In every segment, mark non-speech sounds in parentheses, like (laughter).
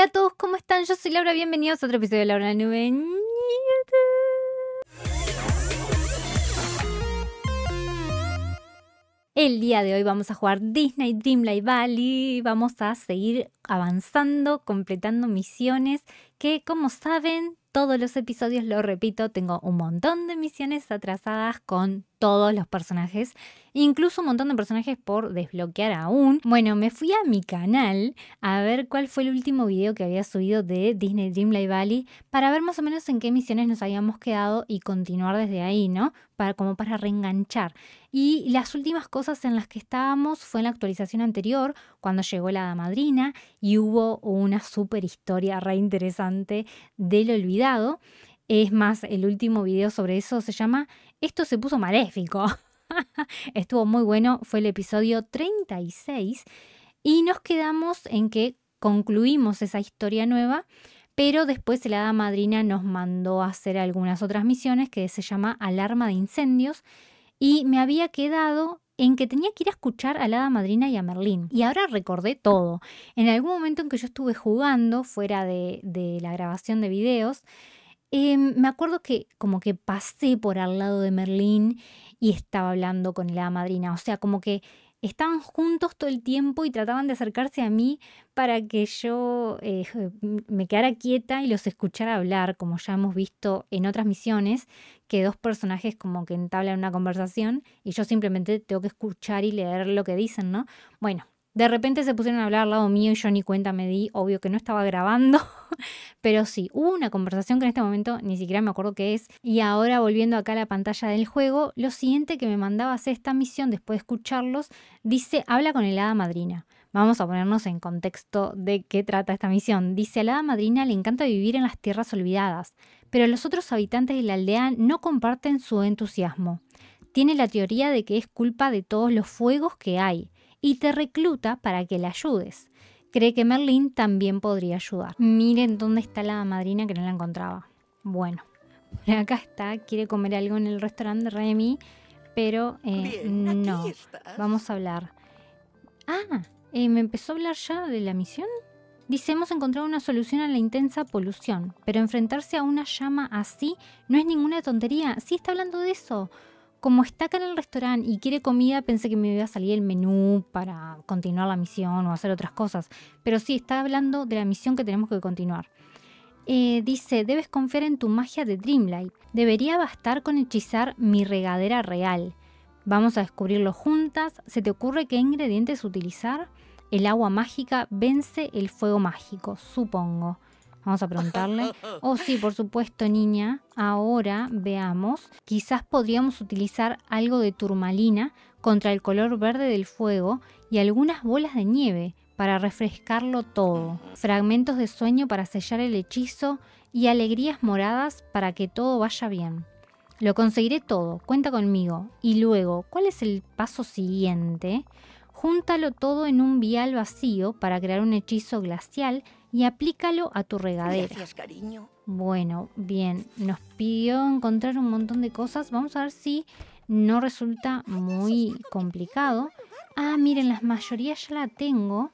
Hola a todos, ¿cómo están? Yo soy Laura, bienvenidos a otro episodio de Laura en la Nube. El día de hoy vamos a jugar Disney Dreamlight Valley, vamos a seguir avanzando, completando misiones que como saben todos los episodios, lo repito, tengo un montón de misiones atrasadas con todos los personajes, incluso un montón de personajes por desbloquear aún. Bueno, me fui a mi canal a ver cuál fue el último video que había subido de Disney Dreamlight Valley para ver más o menos en qué misiones nos habíamos quedado y continuar desde ahí, ¿no? como para reenganchar. Y las últimas cosas en las que estábamos fue en la actualización anterior, cuando llegó la madrina y hubo una super historia re interesante del olvidado. Es más, el último video sobre eso se llama Esto se puso maléfico. (laughs) Estuvo muy bueno, fue el episodio 36 y nos quedamos en que concluimos esa historia nueva pero después el hada madrina nos mandó a hacer algunas otras misiones que se llama Alarma de Incendios y me había quedado en que tenía que ir a escuchar a la hada madrina y a Merlín. Y ahora recordé todo. En algún momento en que yo estuve jugando fuera de, la grabación de videos, em, me acuerdo que como que pasé por al lado de Merlín y estaba hablando con la hada madrina. O sea, como que estaban juntos todo el tiempo y trataban de acercarse a mí para que yo eh, me quedara quieta y los escuchara hablar, como ya hemos visto en otras misiones, que dos personajes como que entablan una conversación y yo simplemente tengo que escuchar y leer lo que dicen, ¿no? Bueno, de repente se pusieron a hablar al lado mío y yo ni cuenta me di, obvio que no estaba grabando, (laughs) pero sí, hubo una conversación que en este momento ni siquiera me acuerdo qué es. Y ahora volviendo acá a la pantalla del juego, lo siguiente que me hacer esta misión después de escucharlos, dice, habla con el hada madrina. Vamos a ponernos en contexto de qué trata esta misión. Dice, al hada madrina le encanta vivir en las tierras olvidadas, pero los otros habitantes de la aldea no comparten su entusiasmo. Tiene la teoría de que es culpa de todos los fuegos que hay y te recluta para que le ayudes. Cree que Merlin también podría ayudar. Miren dónde está la madrina que no la encontraba. Bueno, acá está, quiere comer algo en el restaurante de Remy, pero eh, no. Vamos a hablar. Ah, eh, ¿me empezó a hablar ya de la misión? Dice, hemos encontrado una solución a la intensa polución, pero enfrentarse a una llama así no es ninguna tontería. Sí está hablando de eso como está acá en el restaurante y quiere comida, pensé que me iba a salir el menú para continuar la misión o hacer otras cosas. Pero sí, está hablando de la misión que tenemos que continuar. Eh, dice, debes confiar en tu magia de Dreamlight. Debería bastar con hechizar mi regadera real. Vamos a descubrirlo juntas. ¿Se te ocurre qué ingredientes utilizar? El agua mágica vence el fuego mágico, supongo. Vamos a preguntarle. oh, sí, por supuesto, niña. Ahora veamos. Quizás podríamos utilizar algo de turmalina contra el color verde del fuego y algunas bolas de nieve para refrescarlo todo. Fragmentos de sueño para sellar el hechizo y alegrías moradas para que todo vaya bien. Lo conseguiré todo, cuenta conmigo. Y luego, ¿cuál es el paso siguiente? Júntalo todo en un vial vacío para crear un hechizo glacial y aplícalo a tu regadera. cariño. Bueno, bien, nos pidió encontrar un montón de cosas. Vamos a ver si no resulta muy complicado. Ah, miren, las mayoría ya la tengo.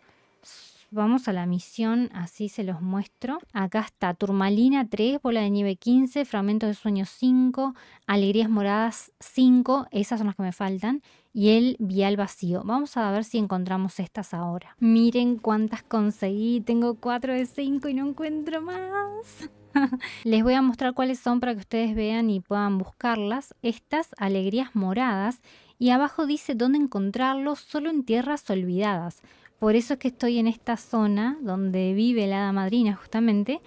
Vamos a la misión, así se los muestro. Acá está Turmalina 3, Bola de Nieve 15, Fragmentos de Sueño 5, Alegrías Moradas 5, esas son las que me faltan y el vial vacío. Vamos a ver si encontramos estas ahora. Miren cuántas conseguí. Tengo cuatro de cinco y no encuentro más. (laughs) Les voy a mostrar cuáles son para que ustedes vean y puedan buscarlas. Estas alegrías moradas. Y abajo dice dónde encontrarlos solo en tierras olvidadas. Por eso es que estoy en esta zona donde vive la hada madrina justamente.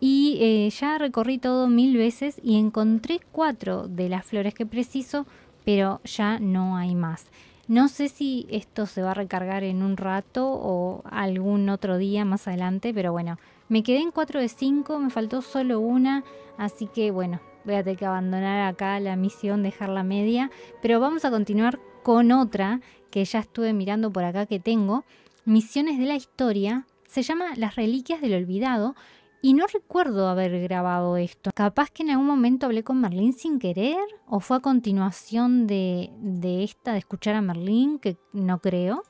Y eh, ya recorrí todo mil veces y encontré cuatro de las flores que preciso pero ya no hay más. No sé si esto se va a recargar en un rato o algún otro día más adelante, pero bueno, me quedé en 4 de 5, me faltó solo una, así que bueno, voy a tener que abandonar acá la misión, dejar la media, pero vamos a continuar con otra que ya estuve mirando por acá que tengo, Misiones de la Historia, se llama Las Reliquias del Olvidado y no recuerdo haber grabado esto. Capaz que en algún momento hablé con Merlín sin querer, o fue a continuación de, esta, de escuchar a Merlín, que no creo.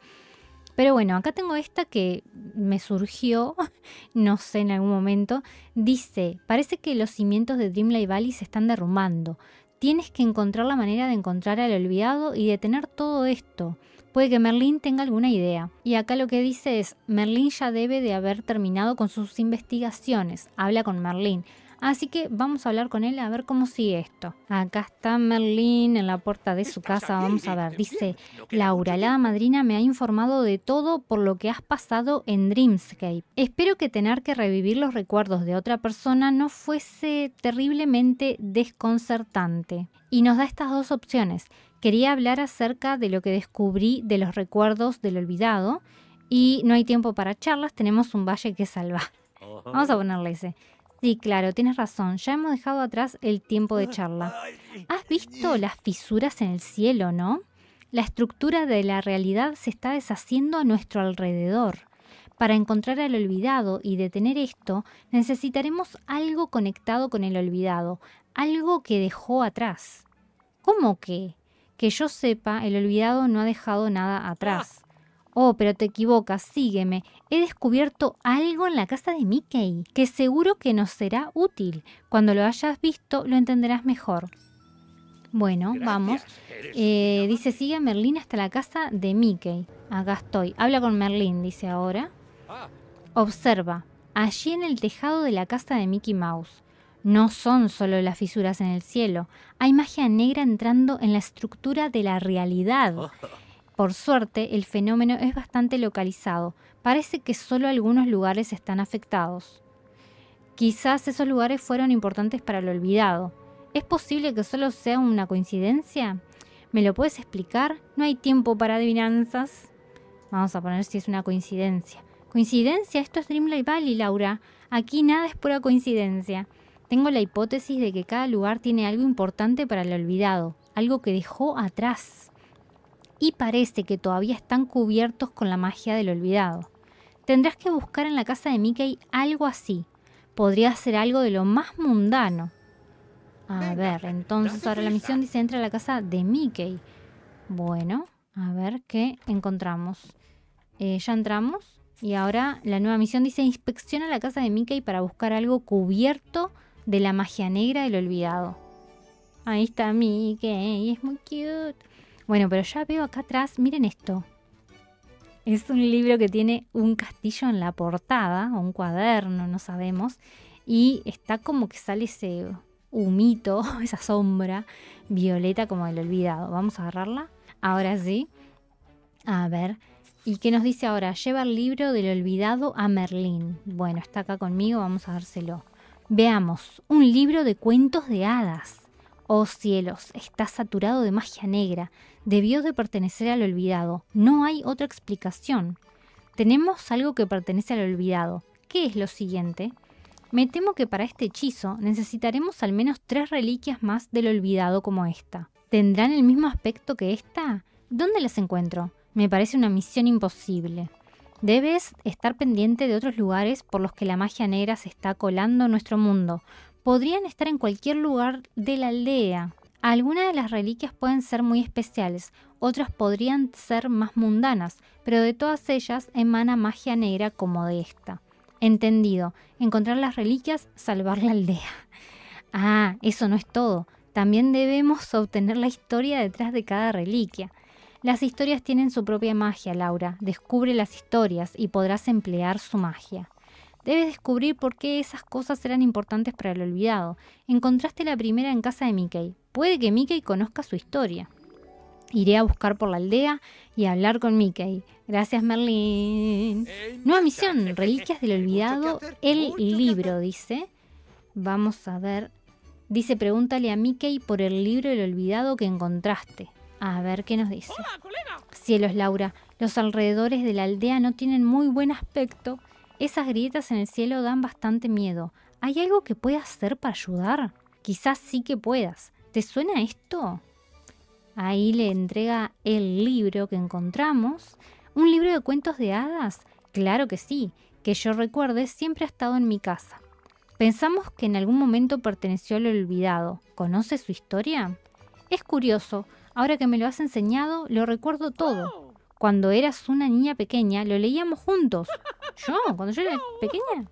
Pero bueno, acá tengo esta que me surgió, (laughs) no sé, en algún momento. Dice, parece que los cimientos de Dreamlight Valley se están derrumbando. Tienes que encontrar la manera de encontrar al olvidado y detener todo esto. Puede que Merlín tenga alguna idea. Y acá lo que dice es, Merlín ya debe de haber terminado con sus investigaciones. Habla con Merlín. Así que vamos a hablar con él a ver cómo sigue esto. Acá está Merlín en la puerta de su casa, vamos a ver. Dice, Laura, la madrina me ha informado de todo por lo que has pasado en Dreamscape. Espero que tener que revivir los recuerdos de otra persona no fuese terriblemente desconcertante. Y nos da estas dos opciones quería hablar acerca de lo que descubrí de los recuerdos del olvidado y no hay tiempo para charlas, tenemos un valle que salvar. Vamos a ponerle ese. Sí, claro, tienes razón, ya hemos dejado atrás el tiempo de charla. (laughs) ¿Has visto las fisuras en el cielo, no? La estructura de la realidad se está deshaciendo a nuestro alrededor. Para encontrar al olvidado y detener esto, necesitaremos algo conectado con el olvidado, algo que dejó atrás. ¿Cómo que? Que yo sepa, el olvidado no ha dejado nada atrás. Ah. Oh, pero te equivocas, sígueme. He descubierto algo en la casa de Mickey, que seguro que nos será útil. Cuando lo hayas visto, lo entenderás mejor. Bueno, vamos. Eh, dice, sigue a Merlín hasta la casa de Mickey. Acá estoy. Habla con Merlín, dice ahora. Ah. Observa. Allí en el tejado de la casa de Mickey Mouse. No son solo las fisuras en el cielo, hay magia negra entrando en la estructura de la realidad. Oh. Por suerte, el fenómeno es bastante localizado. Parece que solo algunos lugares están afectados. Quizás esos lugares fueron importantes para lo olvidado. ¿Es posible que solo sea una coincidencia? ¿Me lo puedes explicar? No hay tiempo para adivinanzas. Vamos a poner si es una coincidencia. Coincidencia, esto es Dreamlight Valley, Laura. Aquí nada es pura coincidencia. Tengo la hipótesis de que cada lugar tiene algo importante para el olvidado, algo que dejó atrás. Y parece que todavía están cubiertos con la magia del olvidado. Tendrás que buscar en la casa de Mickey algo así. Podría ser algo de lo más mundano. A ver, entonces ahora la misión dice entra a la casa de Mickey. Bueno, a ver qué encontramos. Eh, ya entramos y ahora la nueva misión dice inspecciona la casa de Mickey para buscar algo cubierto de la magia negra del olvidado. Ahí está Mickey, es muy cute. Bueno, pero ya veo acá atrás, miren esto. Es un libro que tiene un castillo en la portada, o un cuaderno, no sabemos. Y está como que sale ese humito, (laughs) esa sombra violeta como del olvidado. Vamos a agarrarla. Ahora sí. A ver. ¿Y qué nos dice ahora? Lleva el libro del olvidado a Merlín. Bueno, está acá conmigo, vamos a dárselo. Veamos, un libro de cuentos de hadas. Oh cielos, está saturado de magia negra, debió de pertenecer al olvidado, no hay otra explicación. Tenemos algo que pertenece al olvidado. ¿Qué es lo siguiente? Me temo que para este hechizo necesitaremos al menos tres reliquias más del olvidado como esta. ¿Tendrán el mismo aspecto que esta? ¿Dónde las encuentro? Me parece una misión imposible. Debes estar pendiente de otros lugares por los que la magia negra se está colando en nuestro mundo. Podrían estar en cualquier lugar de la aldea. Algunas de las reliquias pueden ser muy especiales, otras podrían ser más mundanas, pero de todas ellas emana magia negra como de esta. Entendido, encontrar las reliquias, salvar la aldea. Ah, eso no es todo. También debemos obtener la historia detrás de cada reliquia. Las historias tienen su propia magia, Laura. Descubre las historias y podrás emplear su magia. Debes descubrir por qué esas cosas serán importantes para el olvidado. Encontraste la primera en casa de Mickey. Puede que Mickey conozca su historia. Iré a buscar por la aldea y a hablar con Mickey. Gracias, Merlin. Nueva misión, Reliquias del Olvidado, el libro, dice. Vamos a ver. Dice, pregúntale a Mickey por el libro del olvidado que encontraste. A ver qué nos dice. Cielos, Laura. Los alrededores de la aldea no tienen muy buen aspecto. Esas grietas en el cielo dan bastante miedo. ¿Hay algo que puedas hacer para ayudar? Quizás sí que puedas. ¿Te suena esto? Ahí le entrega el libro que encontramos. ¿Un libro de cuentos de hadas? Claro que sí. Que yo recuerde, siempre ha estado en mi casa. Pensamos que en algún momento perteneció al olvidado. ¿Conoce su historia? Es curioso, Ahora que me lo has enseñado, lo recuerdo todo. Cuando eras una niña pequeña, lo leíamos juntos. (laughs) Yo, cuando yo era pequeña.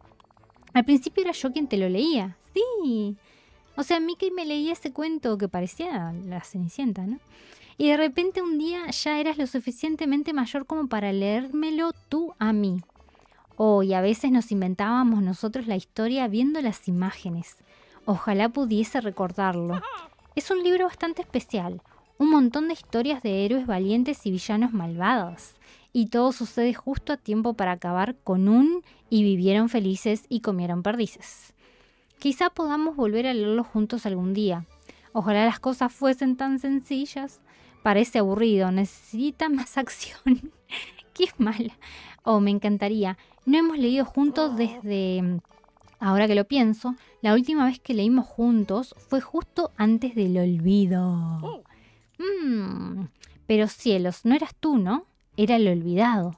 Al principio era yo quien te lo leía. Sí. O sea, que me leía ese cuento que parecía la Cenicienta, ¿no? Y de repente un día ya eras lo suficientemente mayor como para leérmelo tú a mí. Oh, y a veces nos inventábamos nosotros la historia viendo las imágenes. Ojalá pudiese recordarlo. (laughs) Es un libro bastante especial un montón de historias de héroes valientes y villanos malvados. Y todo sucede justo a tiempo para acabar con un y vivieron felices y comieron perdices. Quizá podamos volver a leerlos juntos algún día. Ojalá las cosas fuesen tan sencillas. Parece aburrido, necesita más (laughs) acción. ¿Qué es O Oh, me encantaría. No hemos leído juntos desde ahora que lo pienso, la última vez que leímos juntos fue justo antes del olvido. Oh. Mm, pero cielos, no eras tú, ¿no? Era el olvidado.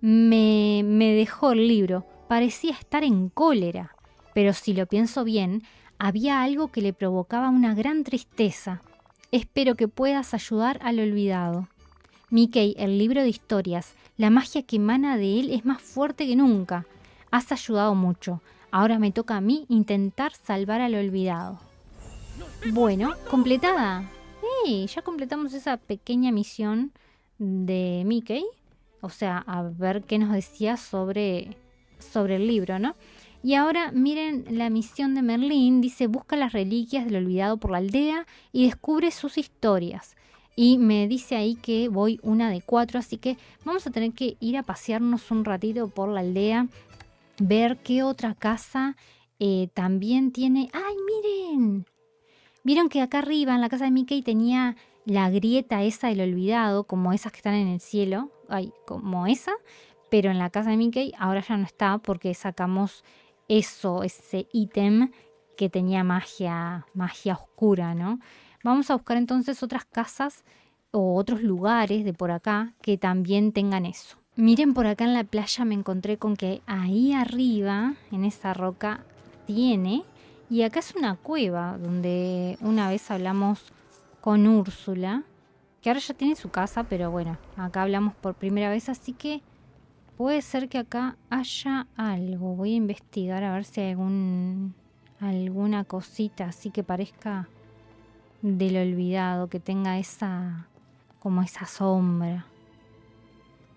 Me, me dejó el libro. Parecía estar en cólera. Pero si lo pienso bien, había algo que le provocaba una gran tristeza. Espero que puedas ayudar al olvidado. Mickey, el libro de historias, la magia que emana de él es más fuerte que nunca. Has ayudado mucho. Ahora me toca a mí intentar salvar al olvidado. Bueno, completada. Ya completamos esa pequeña misión de Mickey. O sea, a ver qué nos decía sobre, sobre el libro, ¿no? Y ahora miren la misión de Merlín. Dice, busca las reliquias del olvidado por la aldea y descubre sus historias. Y me dice ahí que voy una de cuatro, así que vamos a tener que ir a pasearnos un ratito por la aldea, ver qué otra casa eh, también tiene... ¡Ay, miren! Vieron que acá arriba, en la casa de Mickey, tenía la grieta esa del olvidado, como esas que están en el cielo, ay, como esa, pero en la casa de Mickey ahora ya no está porque sacamos eso, ese ítem que tenía magia, magia oscura, ¿no? Vamos a buscar entonces otras casas o otros lugares de por acá que también tengan eso. Miren por acá en la playa me encontré con que ahí arriba, en esa roca, tiene y acá es una cueva donde una vez hablamos con Úrsula, que ahora ya tiene su casa, pero bueno, acá hablamos por primera vez, así que puede ser que acá haya algo. Voy a investigar a ver si hay algún, alguna cosita así que parezca del olvidado, que tenga esa como esa sombra.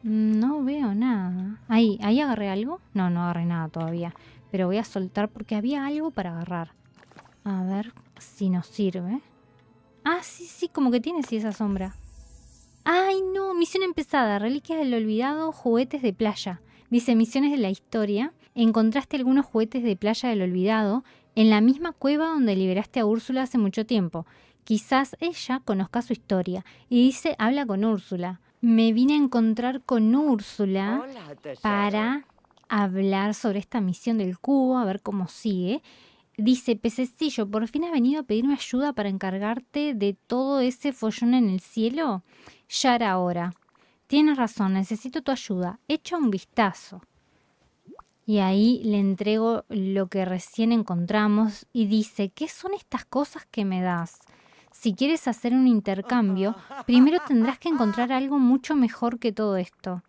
Mm, no veo nada. Ahí, ahí agarré algo. No, no agarré nada todavía. Pero voy a soltar porque había algo para agarrar. A ver si nos sirve. Ah, sí, sí, como que tiene sí esa sombra. ¡Ay, no! Misión empezada. Reliquias del olvidado, juguetes de playa. Dice, misiones de la historia. Encontraste algunos juguetes de playa del olvidado en la misma cueva donde liberaste a Úrsula hace mucho tiempo. Quizás ella conozca su historia. Y dice, habla con Úrsula. Me vine a encontrar con Úrsula para hablar sobre esta misión del cubo, a ver cómo sigue. Dice, pececillo, ¿por fin has venido a pedirme ayuda para encargarte de todo ese follón en el cielo? Ya era hora. Tienes razón, necesito tu ayuda. Echa un vistazo. Y ahí le entrego lo que recién encontramos y dice, ¿qué son estas cosas que me das? Si quieres hacer un intercambio, primero tendrás que encontrar algo mucho mejor que todo esto.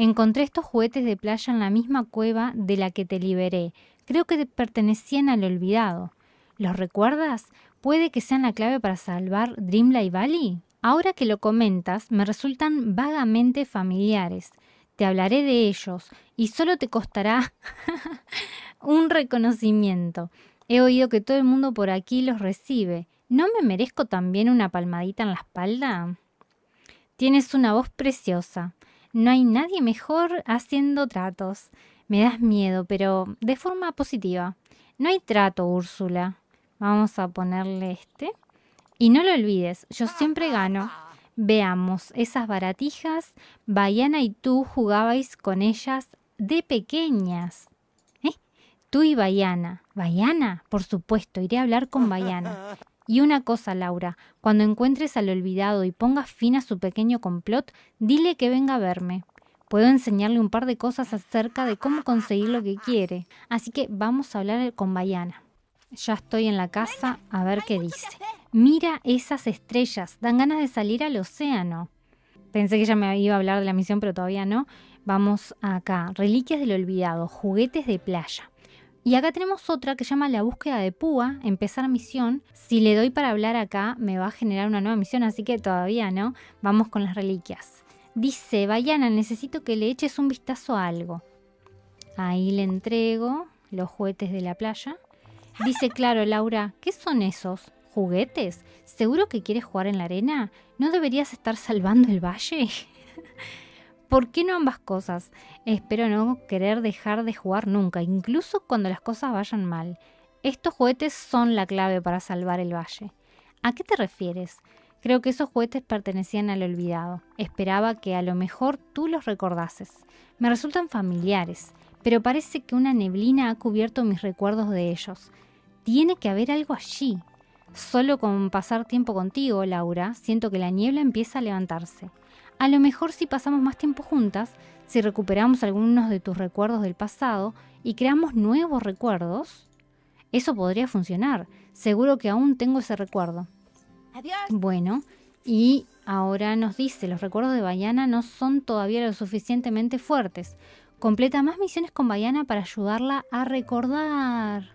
Encontré estos juguetes de playa en la misma cueva de la que te liberé. Creo que pertenecían al olvidado. ¿Los recuerdas? ¿Puede que sean la clave para salvar Dreamlight Valley? Ahora que lo comentas, me resultan vagamente familiares. Te hablaré de ellos y solo te costará (laughs) un reconocimiento. He oído que todo el mundo por aquí los recibe. ¿No me merezco también una palmadita en la espalda? Tienes una voz preciosa no hay nadie mejor haciendo tratos. Me das miedo, pero de forma positiva. No hay trato, Úrsula. Vamos a ponerle este. Y no lo olvides, yo siempre gano. Veamos, esas baratijas, Bayana y tú jugabais con ellas de pequeñas. ¿Eh? Tú y Bayana. ¿Bayana? Por supuesto, iré a hablar con Bayana. (laughs) Y una cosa, Laura, cuando encuentres al olvidado y pongas fin a su pequeño complot, dile que venga a verme. Puedo enseñarle un par de cosas acerca de cómo conseguir lo que quiere. Así que vamos a hablar con Bayana. Ya estoy en la casa a ver qué dice. Mira esas estrellas, dan ganas de salir al océano. Pensé que ya me iba a hablar de la misión, pero todavía no. Vamos acá. Reliquias del olvidado, juguetes de playa. Y acá tenemos otra que se llama la búsqueda de púa, empezar misión. Si le doy para hablar acá, me va a generar una nueva misión, así que todavía no. Vamos con las reliquias. Dice, vayana necesito que le eches un vistazo a algo. Ahí le entrego los juguetes de la playa. Dice, claro, Laura, ¿qué son esos? ¿Juguetes? ¿Seguro que quieres jugar en la arena? ¿No deberías estar salvando el valle? (laughs) ¿Por qué no ambas cosas? Espero no querer dejar de jugar nunca, incluso cuando las cosas vayan mal. Estos juguetes son la clave para salvar el valle. ¿A qué te refieres? Creo que esos juguetes pertenecían al olvidado. Esperaba que a lo mejor tú los recordases. Me resultan familiares, pero parece que una neblina ha cubierto mis recuerdos de ellos. Tiene que haber algo allí. Solo con pasar tiempo contigo, Laura, siento que la niebla empieza a levantarse. A lo mejor si pasamos más tiempo juntas, si recuperamos algunos de tus recuerdos del pasado y creamos nuevos recuerdos, eso podría funcionar. Seguro que aún tengo ese recuerdo. Adiós. Bueno, y ahora nos dice, los recuerdos de Bayana no son todavía lo suficientemente fuertes. Completa más misiones con Bayana para ayudarla a recordar.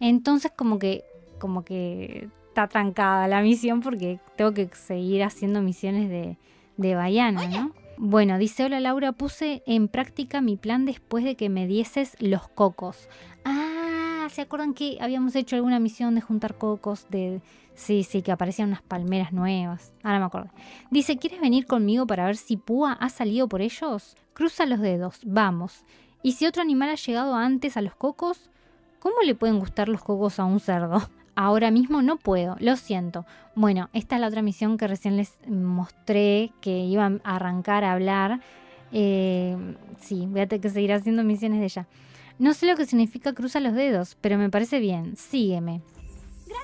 Entonces como que como que está trancada la misión porque tengo que seguir haciendo misiones de, de Bayana, ¿no? Bueno, dice, hola Laura, puse en práctica mi plan después de que me dieses los cocos. Ah, ¿se acuerdan que habíamos hecho alguna misión de juntar cocos? De... Sí, sí, que aparecían unas palmeras nuevas. Ahora me acuerdo. Dice, ¿quieres venir conmigo para ver si Púa ha salido por ellos? Cruza los dedos, vamos. ¿Y si otro animal ha llegado antes a los cocos? ¿Cómo le pueden gustar los cocos a un cerdo? ahora mismo no puedo, lo siento. Bueno, esta es la otra misión que recién les mostré que iba a arrancar a hablar. Eh, sí, voy a tener que seguir haciendo misiones de ella. No sé lo que significa cruza los dedos, pero me parece bien. Sígueme.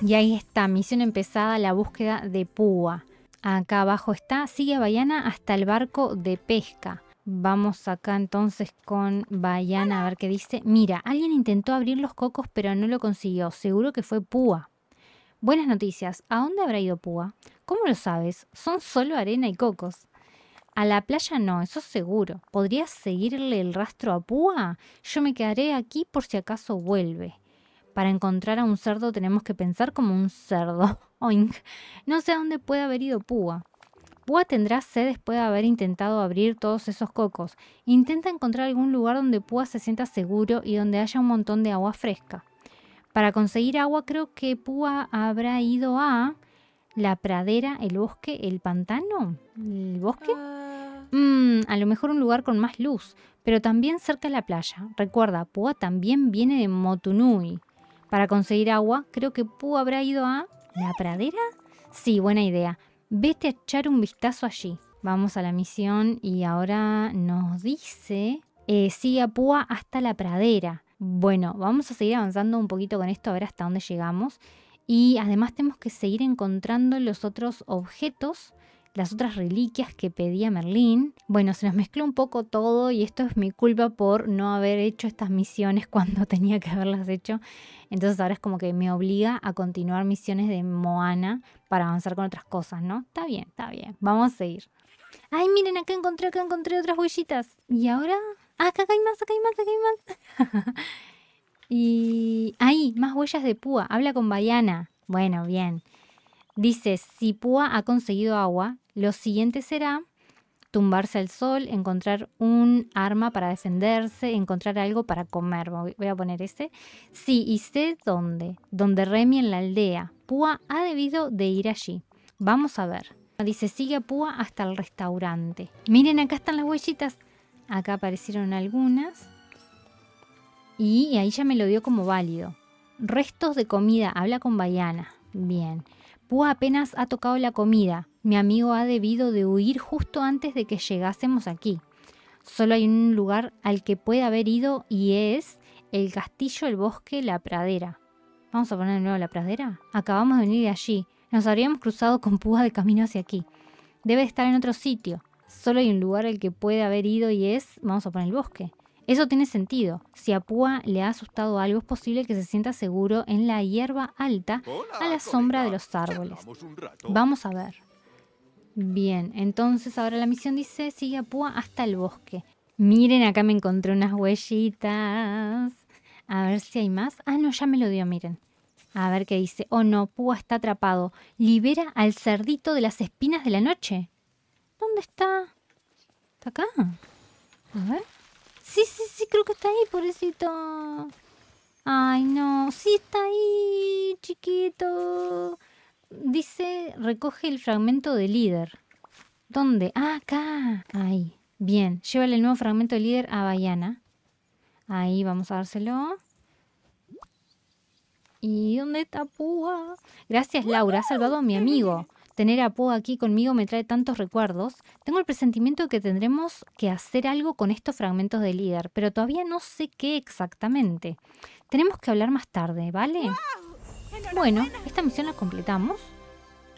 Y ahí está, misión empezada, la búsqueda de Púa. Acá abajo está, sigue a Bayana hasta el barco de pesca. Vamos acá entonces con Bayana a ver qué dice. Mira, alguien intentó abrir los cocos pero no lo consiguió. Seguro que fue Púa. Buenas noticias. ¿A dónde habrá ido Púa? ¿Cómo lo sabes? Son solo arena y cocos. A la playa no, eso seguro. ¿Podrías seguirle el rastro a Púa? Yo me quedaré aquí por si acaso vuelve. Para encontrar a un cerdo tenemos que pensar como un cerdo. (laughs) Oink. No sé a dónde puede haber ido Púa. Púa tendrá sed después de haber intentado abrir todos esos cocos. Intenta encontrar algún lugar donde Púa se sienta seguro y donde haya un montón de agua fresca. Para conseguir agua creo que Púa habrá ido a la pradera, el bosque, el pantano, el bosque. Ah. Mm, a lo mejor un lugar con más luz, pero también cerca de la playa. Recuerda, Púa también viene de Motunui. Para conseguir agua, creo que Púa habrá ido a la pradera. Sí, buena idea. Vete a echar un vistazo allí. Vamos a la misión y ahora nos dice, eh, sigue a Púa hasta la pradera. Bueno, vamos a seguir avanzando un poquito con esto, a ver hasta dónde llegamos. Y además tenemos que seguir encontrando los otros objetos las otras reliquias que pedía Merlín. Bueno, se nos mezcló un poco todo y esto es mi culpa por no haber hecho estas misiones (laughs) cuando tenía que haberlas hecho. Entonces ahora es como que me obliga a continuar misiones de Moana para avanzar con otras cosas, ¿no? Está bien, está bien. Vamos a seguir. Ay, miren, acá encontré, acá encontré otras huellitas. ¿Y ahora? Ah, acá, acá hay más, acá hay más, acá hay más. (laughs) y ahí, más huellas de púa. Habla con Bayana. Bueno, bien. Dice, si Púa ha conseguido agua, lo siguiente será tumbarse al sol, encontrar un arma para defenderse, encontrar algo para comer. Voy a poner este. Sí, y sé dónde. Donde Remy en la aldea. Púa ha debido de ir allí. Vamos a ver. Dice, sigue a Púa hasta el restaurante. Miren, acá están las huellitas. Acá aparecieron algunas. Y ahí ya me lo dio como válido. Restos de comida. Habla con Bayana. Bien. Púa apenas ha tocado la comida. Mi amigo ha debido de huir justo antes de que llegásemos aquí. Solo hay un lugar al que puede haber ido y es el castillo, el bosque, la pradera. Vamos a poner de nuevo la pradera. Acabamos de venir de allí. Nos habríamos cruzado con Púa de camino hacia aquí. Debe estar en otro sitio. Solo hay un lugar al que puede haber ido y es, vamos a poner el bosque. Eso tiene sentido. Si a Púa le ha asustado algo, es posible que se sienta seguro en la hierba alta a la sombra de los árboles. Vamos a ver. Bien, entonces ahora la misión dice, sigue a Púa hasta el bosque. Miren, acá me encontré unas huellitas. A ver si hay más. Ah, no, ya me lo dio, miren. A ver qué dice. Oh no, Púa está atrapado. Libera al cerdito de las espinas de la noche. ¿Dónde está? ¿Está acá? A ver. Sí, sí, sí, creo que está ahí, pobrecito. Ay, no. Sí, está ahí, chiquito dice, recoge el fragmento de líder. ¿Dónde? Ah, acá. Ahí. Bien. Llévale el nuevo fragmento de líder a Bayana. Ahí vamos a dárselo. ¿Y dónde está Púa? Gracias, Laura. Ha salvado a mi amigo. Tener a Púa aquí conmigo me trae tantos recuerdos. Tengo el presentimiento de que tendremos que hacer algo con estos fragmentos de líder, pero todavía no sé qué exactamente. Tenemos que hablar más tarde, ¿vale? Bueno, esta misión la completamos.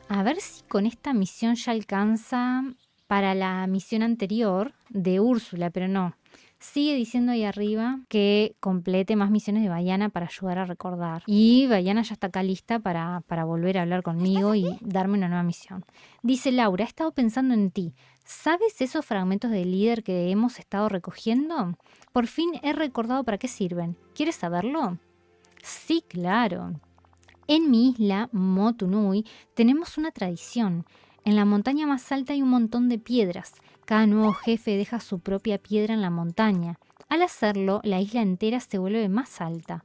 A ver si con esta misión ya alcanza para la misión anterior de Úrsula, pero no. Sigue diciendo ahí arriba que complete más misiones de Bayana para ayudar a recordar. Y Bayana ya está acá lista para, volver a hablar conmigo y darme una nueva misión. Dice Laura, he estado pensando en ti. ¿Sabes esos fragmentos de líder que hemos estado recogiendo? Por fin he recordado para qué sirven. ¿Quieres saberlo? Sí, claro. En mi isla, Motunui, tenemos una tradición. En la montaña más alta hay un montón de piedras. Cada nuevo jefe deja su propia piedra en la montaña. Al hacerlo, la isla entera se vuelve más alta.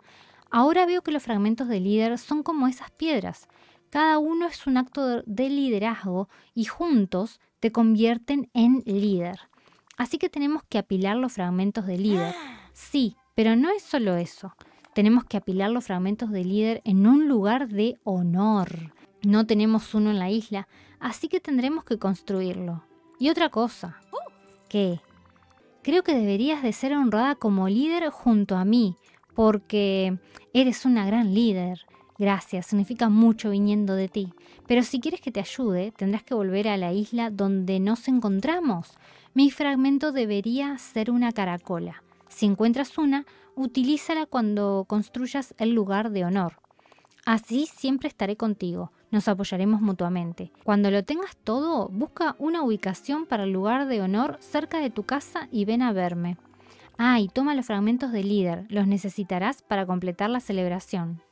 Ahora veo que los fragmentos de líder son como esas piedras. Cada uno es un acto de liderazgo y juntos te convierten en líder. Así que tenemos que apilar los fragmentos de líder. (gasps) Sí, pero no es solo eso tenemos que apilar los fragmentos de líder en un lugar de honor. No tenemos uno en la isla, así que tendremos que construirlo. Y otra cosa, ¿qué? Creo que deberías de ser honrada como líder junto a mí, porque eres una gran líder. Gracias, significa mucho viniendo de ti. Pero si quieres que te ayude, tendrás que volver a la isla donde nos encontramos. Mi fragmento debería ser una caracola. Si encuentras una, utilízala cuando construyas el lugar de honor. Así siempre estaré contigo, nos apoyaremos mutuamente. Cuando lo tengas todo, busca una ubicación para el lugar de honor cerca de tu casa y ven a verme. Ah, y toma los fragmentos de líder, los necesitarás para completar la celebración.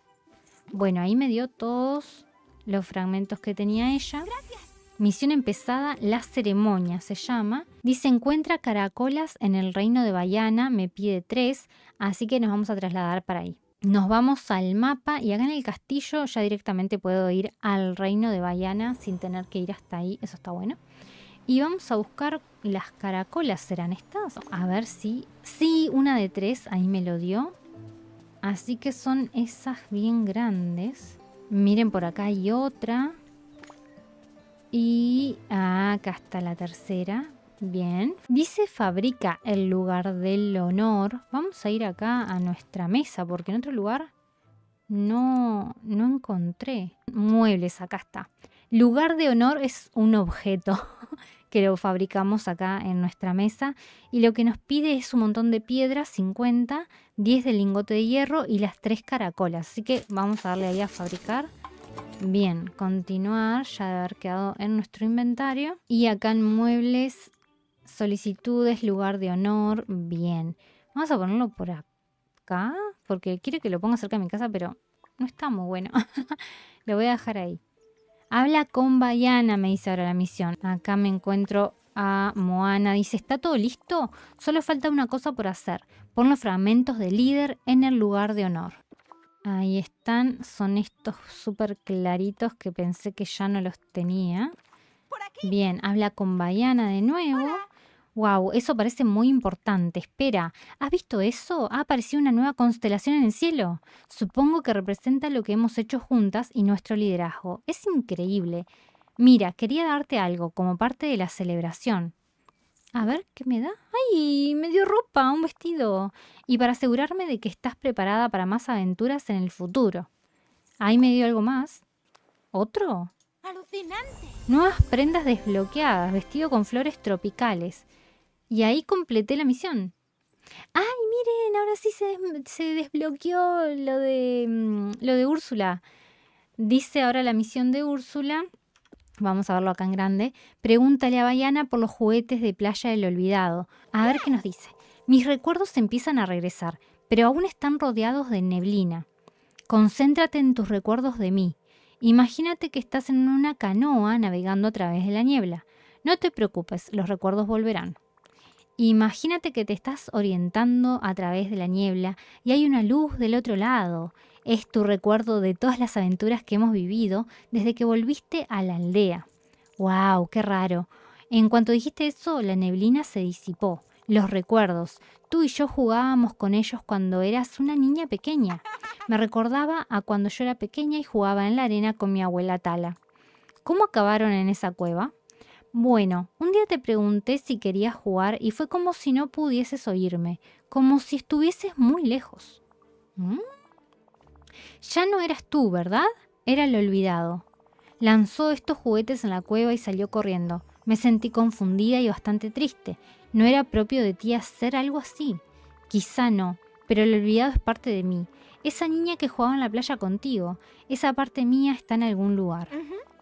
Bueno, ahí me dio todos los fragmentos que tenía ella. Gracias. Misión empezada, la ceremonia se llama. Dice, encuentra caracolas en el reino de Bayana, me pide tres, así que nos vamos a trasladar para ahí. Nos vamos al mapa y acá en el castillo ya directamente puedo ir al reino de Bayana sin tener que ir hasta ahí, eso está bueno. Y vamos a buscar las caracolas, ¿serán estas? A ver si... Sí, una de tres, ahí me lo dio. Así que son esas bien grandes. Miren, por acá hay otra. Y ah, acá está la tercera. Bien. Dice fabrica el lugar del honor. Vamos a ir acá a nuestra mesa porque en otro lugar no, no encontré. Muebles, acá está. Lugar de honor es un objeto (laughs) que lo fabricamos acá en nuestra mesa y lo que nos pide es un montón de piedras, 50, 10 de lingote de hierro y las tres caracolas. Así que vamos a darle ahí a fabricar. Bien, continuar, ya de haber quedado en nuestro inventario. Y acá en muebles, solicitudes, lugar de honor, bien. Vamos a ponerlo por acá, porque quiere que lo ponga cerca de mi casa, pero no está muy bueno. (laughs) lo voy a dejar ahí. Habla con Bayana, me dice ahora la misión. Acá me encuentro a Moana. Dice, ¿está todo listo? Solo falta una cosa por hacer. Pon los fragmentos de líder en el lugar de honor. Ahí están, son estos súper claritos que pensé que ya no los tenía. Bien, habla con Bayana de nuevo. Wow, eso parece muy importante. Espera, ¿has visto eso? Ha aparecido una nueva constelación en el cielo. Supongo que representa lo que hemos hecho juntas y nuestro liderazgo. Es increíble. Mira, quería darte algo como parte de la celebración. A ver, ¿qué me da? ¡Ay! Me dio ropa, un vestido. Y para asegurarme de que estás preparada para más aventuras en el futuro. Ahí me dio algo más. ¿Otro? ¡Alucinante! Nuevas prendas desbloqueadas, vestido con flores tropicales. Y ahí completé la misión. ¡Ay, miren! Ahora sí se, desbloqueó lo de, mm, lo de Úrsula. Dice ahora la misión de Úrsula vamos a verlo acá en grande, pregúntale a Bayana por los juguetes de Playa del Olvidado. A ver qué nos dice. Mis recuerdos empiezan a regresar, pero aún están rodeados de neblina. Concéntrate en tus recuerdos de mí. Imagínate que estás en una canoa navegando a través de la niebla. No te preocupes, los recuerdos volverán. Imagínate que te estás orientando a través de la niebla y hay una luz del otro lado. Es tu recuerdo de todas las aventuras que hemos vivido desde que volviste a la aldea. ¡Wow! ¡Qué raro! En cuanto dijiste eso, la neblina se disipó. Los recuerdos. Tú y yo jugábamos con ellos cuando eras una niña pequeña. Me recordaba a cuando yo era pequeña y jugaba en la arena con mi abuela Tala. ¿Cómo acabaron en esa cueva? Bueno, un día te pregunté si querías jugar y fue como si no pudieses oírme, como si estuvieses muy lejos. ¿Mm? Ya no eras tú, ¿verdad? Era el olvidado. Lanzó estos juguetes en la cueva y salió corriendo. Me sentí confundida y bastante triste. No era propio de ti hacer algo así. Quizá no, pero el olvidado es parte de mí. Esa niña que jugaba en la playa contigo, esa parte mía está en algún lugar.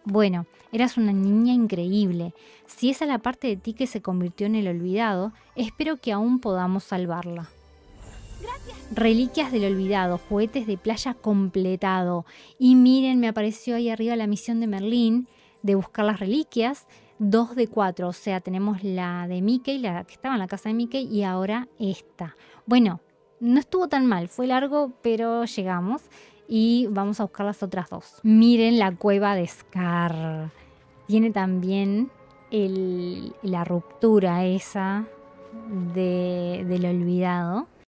Bueno, eras una niña increíble. Si es la parte de ti que se convirtió en el olvidado, espero que aún podamos salvarla. Reliquias del olvidado, juguetes de playa completado. Y miren, me apareció ahí arriba la misión de Merlín de buscar las reliquias. dos de cuatro. o sea, tenemos la de Mickey, la que estaba en la casa de Mickey, y ahora esta. Bueno, no estuvo tan mal, fue largo, pero llegamos y vamos a buscar las otras dos. Miren la cueva de Scar. Tiene también la ruptura esa de, del olvidado